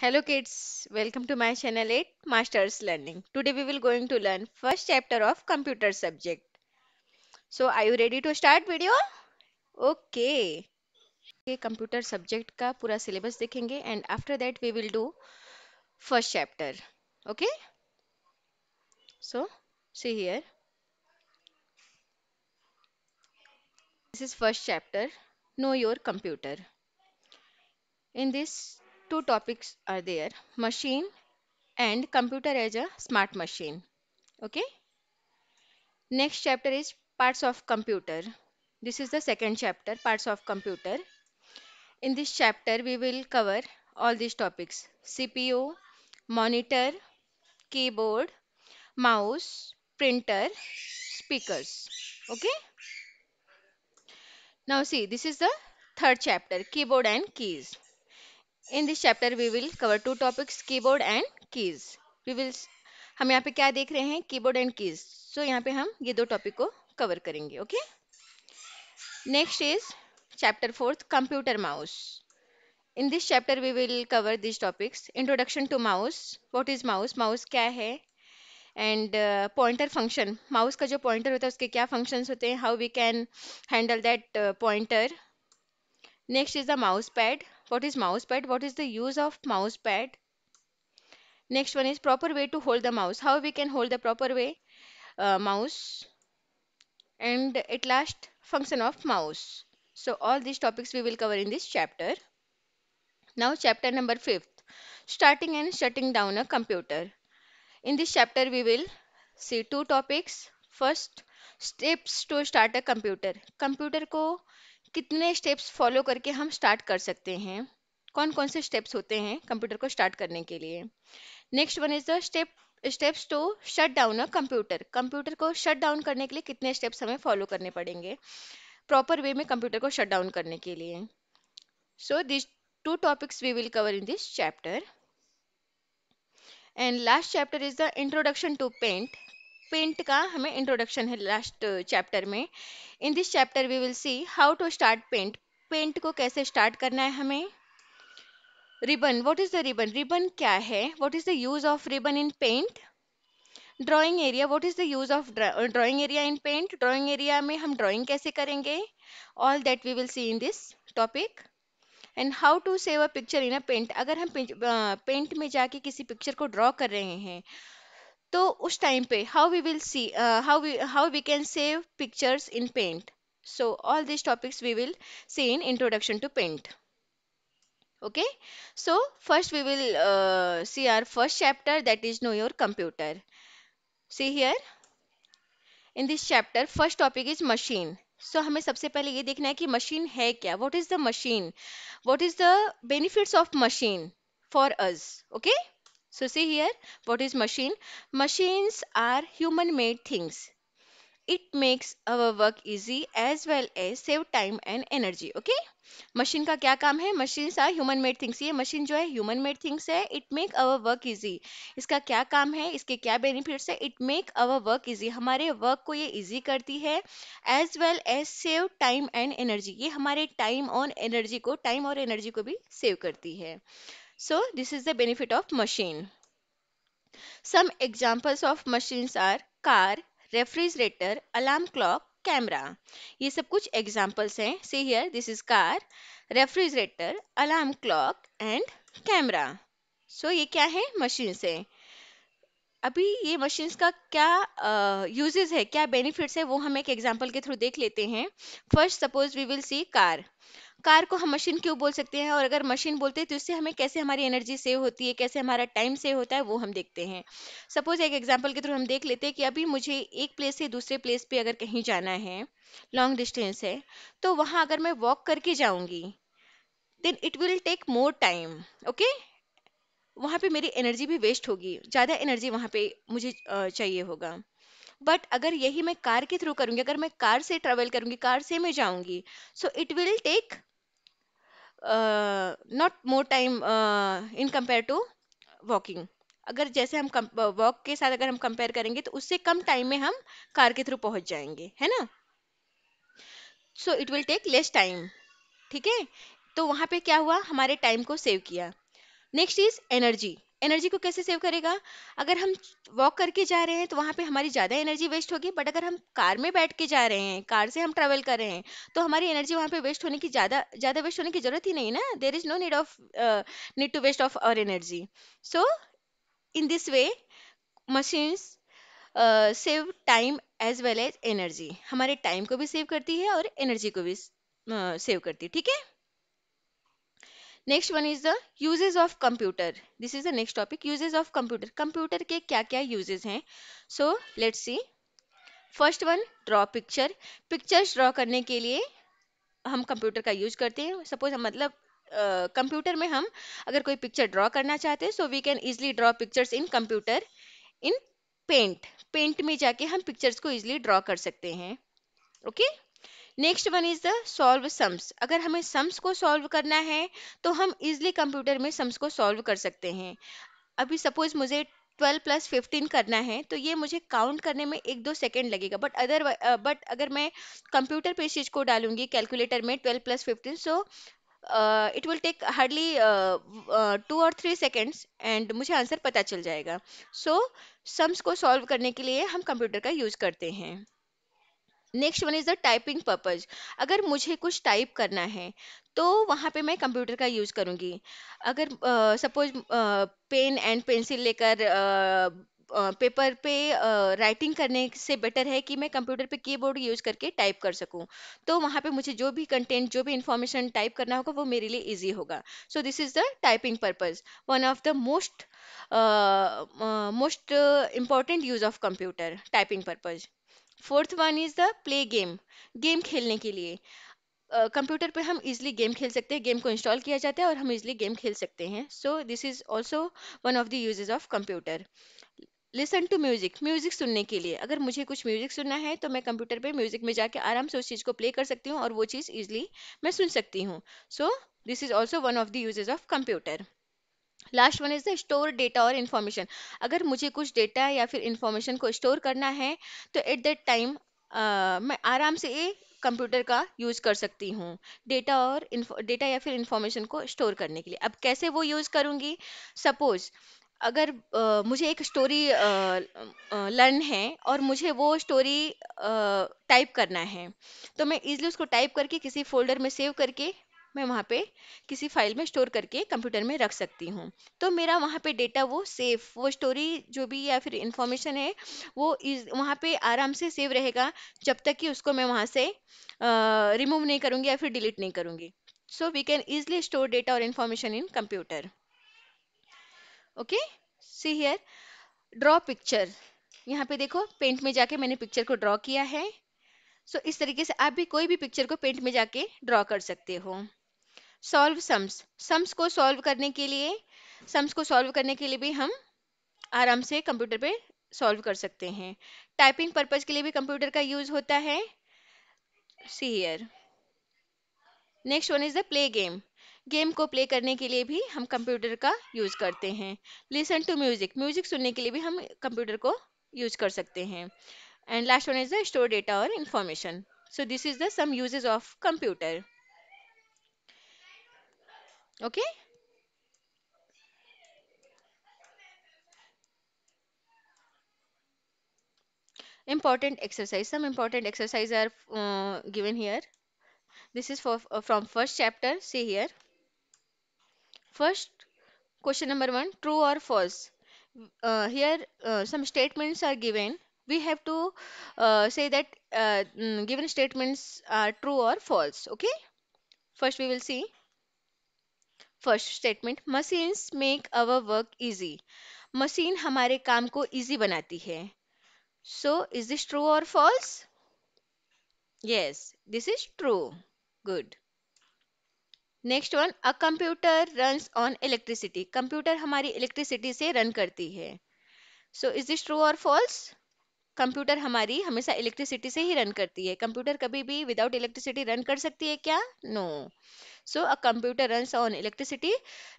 Hello kids, welcome to my channel 8 Masters Learning. Today we will going to learn first chapter of computer subject. So are you ready to start video? Okay. Okay, computer subject ka pura syllabus देखेंगे and after that we will do first chapter. Okay? So see here. This is first chapter. Know your computer. In this two topics are there machine and computer as a smart machine okay next chapter is parts of computer this is the second chapter parts of computer in this chapter we will cover all these topics cpu monitor keyboard mouse printer speakers okay now see this is the third chapter keyboard and keys in this chapter we will cover two topics keyboard and keys we will हम यहाँ पे क्या देख रहे हैं keyboard and keys सो यहाँ पे हम ये दो टॉपिक को कवर करेंगे okay next is chapter fourth computer mouse in this chapter we will cover this topics introduction to mouse what is mouse mouse क्या है एंड पॉइंटर फंक्शन माउस का जो पॉइंटर होता है उसके क्या फंक्शंस होते हैं how we can handle that pointer next is the mouse pad What is mouse pad? What is the use of mouse pad? Next one is proper way to hold the mouse. How we can hold the proper way uh, mouse and at last function of mouse. So all these topics we will cover in this chapter. Now chapter number 5th. Starting and shutting down a computer. In this chapter we will see two topics. First steps to start a computer. Computer ko कितने steps follow करके हम start कर सकते हैं कौन कौन से steps होते हैं कंप्यूटर को स्टार्ट करने के लिए next one is the step steps to shut down a computer computer को शट डाउन करने के लिए कितने स्टेप्स हमें फॉलो करने पड़ेंगे प्रॉपर वे में कंप्यूटर को शट डाउन करने के लिए so this two topics we will cover in this chapter and last chapter is the introduction to paint paint का हमें इंट्रोडक्शन है लास्ट चैप्टर में in this chapter we will see how to start paint paint को कैसे start करना है हमें ribbon what is the ribbon ribbon क्या है what is the use of ribbon in paint drawing area what is the use of drawing area in paint drawing area में हम drawing कैसे करेंगे all that we will see in this topic and how to save a picture in a paint अगर हम paint में जाके किसी picture को ड्रॉ कर रहे हैं तो उस टाइम पे how we will see how how we can save pictures in paint so all this topics we will see in introduction to paint okay so first we will see our first chapter that is know your computer see here in this chapter first topic is machine so हमें सबसे पहले ये देखना है कि machine है क्या what is the machine what is the benefits of machine for us okay So see here, what is machine? Machines are human-made things. It makes our work easy as well as save time and energy. Okay? Machine का क्या काम है machines are human made things ये machine जो है human made things है it make our work easy इसका क्या काम है इसके क्या बेनिफिट्स है it make our work easy हमारे वर्क को ये इजी करती है as well as save time and energy ये हमारे टाइम और एनर्जी को टाइम और एनर्जी को भी सेव करती है So this is the benefit of machine. Some examples of machines are car, refrigerator, alarm clock, camera. ye sab kuch examples hain See here, this is car, refrigerator, alarm clock and camera. So ye kya hai machines हैं. अभी ये machines का क्या uses uh, है क्या benefits है वो हम एक एग्जांपल के थ्रू देख लेते हैं first suppose we will see car car को हम मशीन क्यों बोल सकते हैं और अगर मशीन बोलते हैं तो इससे हमें कैसे हमारी एनर्जी सेव होती है कैसे हमारा टाइम सेव होता है वो हम देखते हैं सपोज एक एग्जाम्पल के थ्रू हम देख लेते हैं कि अभी मुझे एक प्लेस से दूसरे प्लेस पर अगर कहीं जाना है लॉन्ग डिस्टेंस है तो वहाँ अगर मैं वॉक करके जाऊँगी then it will take more time okay वहाँ पे मेरी एनर्जी भी वेस्ट होगी ज़्यादा एनर्जी वहाँ पे मुझे चाहिए होगा बट अगर यही मैं कार के थ्रू करूँगी अगर मैं कार से ट्रेवल करूँगी कार से मैं जाऊँगी so it will take not more time in compare to walking अगर जैसे हम वॉक uh, के साथ अगर हम कंपेयर करेंगे तो उससे कम टाइम में हम कार के थ्रू पहुंच जाएंगे है ना so it will take less time ठीक है तो वहाँ पे क्या हुआ हमारे टाइम को सेव किया नेक्स्ट इज एनर्जी एनर्जी को कैसे सेव करेगा अगर हम वॉक करके जा रहे हैं तो वहाँ पे हमारी ज़्यादा एनर्जी वेस्ट होगी बट अगर हम कार में बैठ के जा रहे हैं कार से हम ट्रैवल कर रहे हैं तो हमारी एनर्जी वहाँ पे वेस्ट होने की ज़्यादा ज़्यादा वेस्ट होने की ज़रूरत ही नहीं ना there is no need of need to waste of our energy so in this way machines save time as well as energy हमारे टाइम को भी सेव करती है और एनर्जी को भी सेव uh, करती है ठीक है next one is the usages of computer this is the next topic usages of computer computer के क्या क्या यूजेज हैं so let's see first one draw picture pictures draw करने के लिए हम कंप्यूटर का यूज करते हैं सपोज हम मतलब कंप्यूटर uh, में हम अगर कोई पिक्चर ड्रॉ करना चाहते हैं so we can easily draw pictures in computer in paint paint में जाके हम पिक्चर्स को इजिली ड्रॉ कर सकते हैं okay okay? Next one is the solve sums अगर हमें सम्स को सॉल्व करना है तो हम इजली कंप्यूटर में सम्स को सॉल्व कर सकते हैं अभी सपोज मुझे 12 प्लस 15 करना है तो ये मुझे काउंट करने में एक दो सेकेंड लगेगा बट अदर बट अगर मैं कंप्यूटर पे इस चीज़ को डालूंगी कैलकुलेटर में 12 plus 15 so it will take hardly two और थ्री सेकेंड्स एंड मुझे आंसर पता चल जाएगा सो so, सम्स को सॉल्व करने के लिए हम कंप्यूटर का यूज़ करते हैं next one is the typing purpose अगर मुझे कुछ टाइप करना है तो वहाँ पे मैं कंप्यूटर का यूज़ करूँगी अगर सपोज पेन एंड पेंसिल लेकर पेपर पे राइटिंग करने से बेटर है कि मैं कंप्यूटर पे कीबोर्ड यूज़ करके टाइप कर सकूं तो वहाँ पे मुझे जो भी कंटेंट जो भी इंफॉर्मेशन टाइप करना होगा वो मेरे लिए इजी होगा so this is the typing purpose one of the most most important use of computer typing purpose fourth one is the play game game खेलने के लिए कंप्यूटर uh, पे हम इजली गेम खेल सकते हैं गेम को इंस्टॉल किया जाता है और हम इजली गेम खेल सकते हैं so this is also one of the usages of computer listen to music music सुनने के लिए अगर मुझे कुछ म्यूजिक सुनना है तो मैं कंप्यूटर पे म्यूजिक में जाके आराम से उस चीज़ को प्ले कर सकती हूँ और वो चीज़ इजली मैं सुन सकती हूँ so this is also one of the usages of computer last one is the store data और इन्फॉर्मेशन अगर मुझे कुछ डेटा या फिर इन्फॉर्मेशन को स्टोर करना है तो एट दैट टाइम मैं आराम से ये कंप्यूटर का यूज़ कर सकती हूँ डेटा और डेटा या फिर इन्फॉर्मेशन को स्टोर करने के लिए अब कैसे वो यूज़ करूँगी सपोज़ अगर uh, मुझे एक स्टोरी लर्न है और मुझे वो स्टोरी टाइप करना है तो मैं इज़िली उसको टाइप करके किसी फोल्डर में सेव करके मैं वहाँ पे किसी फाइल में स्टोर करके कंप्यूटर में रख सकती हूँ तो मेरा वहाँ पे डेटा वो सेफ वो स्टोरी जो भी या फिर इंफॉर्मेशन है वो इस वहाँ पे आराम से सेव रहेगा जब तक कि उसको मैं वहाँ से रिमूव नहीं करूँगी या फिर डिलीट नहीं करूँगी so we can easily store data और information in computer okay see here draw picture यहाँ पे देखो पेंट में जाके मैंने पिक्चर को ड्रॉ किया है सो so, इस तरीके से आप भी कोई भी पिक्चर को पेंट में जाके ड्रॉ कर सकते हो सॉल्व सम्स सम्स को सॉल्व करने के लिए सम्स को सॉल्व करने के लिए भी हम आराम से कंप्यूटर पे सॉल्व कर सकते हैं टाइपिंग पर्पज के लिए भी कंप्यूटर का यूज होता है see here next one is the play game game को प्ले करने के लिए भी हम कंप्यूटर का यूज करते हैं लिसन टू म्यूजिक म्यूजिक सुनने के लिए भी हम कंप्यूटर को यूज कर सकते हैं and last one is the store data और information so this is the some usages of computer Okay? Important exercise. Some important exercise are uh, given here. This is for uh, from first chapter. See here. First question number one: True or false? Uh, here uh, some statements are given. We have to uh, say that uh, mm, given statements are true or false. Okay? First we will see. First statement machines make our work easy machine हमारे काम को easy बनाती है so is this true और false yes this is true good next one a computer run on electricity computer हमारी electricity से run करती है सो इज दिस ट्रू और फॉल्स कंप्यूटर हमारी हमेशा इलेक्ट्रिसिटी से ही रन करती है कंप्यूटर कभी भी विदाउट इलेक्ट्रिसिटी रन कर सकती है क्या no so a computer run on electricity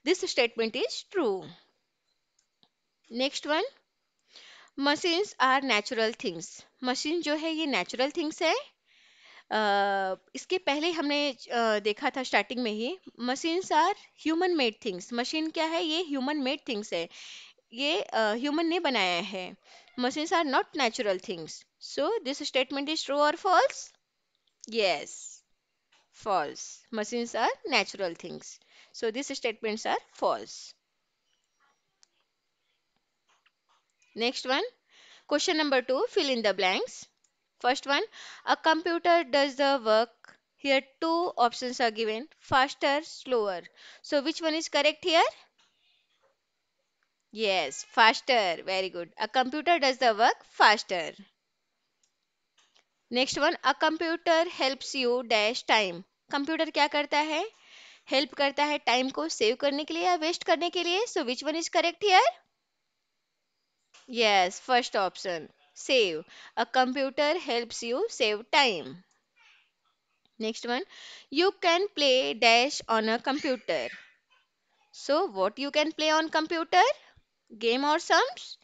this statement is true next one machines are natural things machine जो है ये नेचुरल थिंग्स है Uh, इसके पहले हमने uh, देखा था स्टार्टिंग में ही machines are human made things machine क्या है ये ह्यूमन मेड थिंग्स है ये ह्यूमन ने बनाया है machines are not natural things so this statement is true और false yes false machines are natural things so these statements are false next one question number 2 fill in the blanks first one a computer does the work here two options are given faster slower so which one is correct here Yes, faster. Very good. A computer does the work faster. Next one a computer helps you dash time computer क्या करता है help करता है time को save करने के लिए या वेस्ट करने के लिए so which one is correct here yes first option save a computer helps you save time next one you can play dash on a computer so what you can play on computer game or sums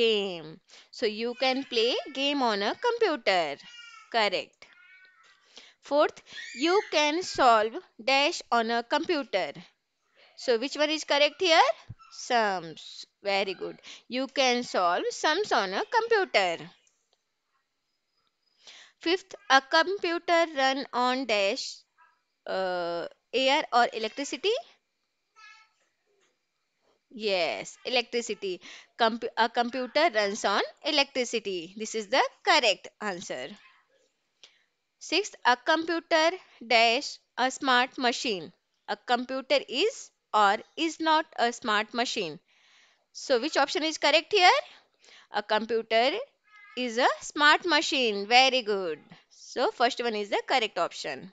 game so you can play game on a computer correct fourth you can solve dash on a computer so which one is correct here sums very good you can solve sums on a computer fifth a computer run on dash uh, air or electricity Yes, electricity. a computer runs on electricity. This is the correct answer. Sixth, a computer dash a smart machine. A computer is or is not a smart machine. So which option is correct here? A computer is a smart machine. Very good. So first one is the correct option.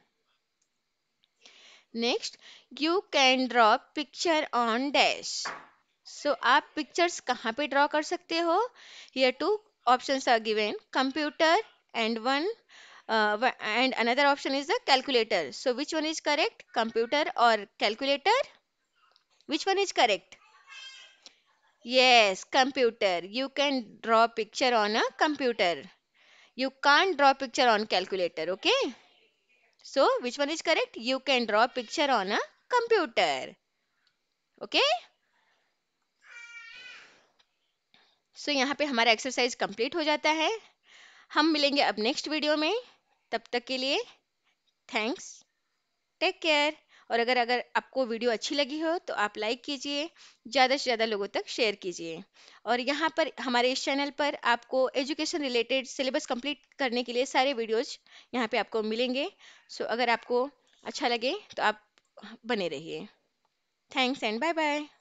Next, you can draw picture on dash. So so, आप pictures कहाँ पे draw कर सकते हो ये two option are given computer and one and another option is the calculator so which one is correct computer और calculator which one is correct yes computer you can draw picture on a computer you can draw picture on calculator okay so which one is correct you can draw picture on a computer okay सो यहाँ पे हमारा exercise complete हो जाता है हम मिलेंगे अब next video में तब तक के लिए थैंक्स टेक केयर और अगर अगर आपको वीडियो अच्छी लगी हो तो आप लाइक कीजिए ज़्यादा से ज़्यादा लोगों तक शेयर कीजिए और यहाँ पर हमारे इस चैनल पर आपको एजुकेशन रिलेटेड सिलेबस कंप्लीट करने के लिए सारे वीडियोज यहाँ पे आपको मिलेंगे सो अगर आपको अच्छा लगे तो आप बने रहिए थैंक्स एंड बाय बाय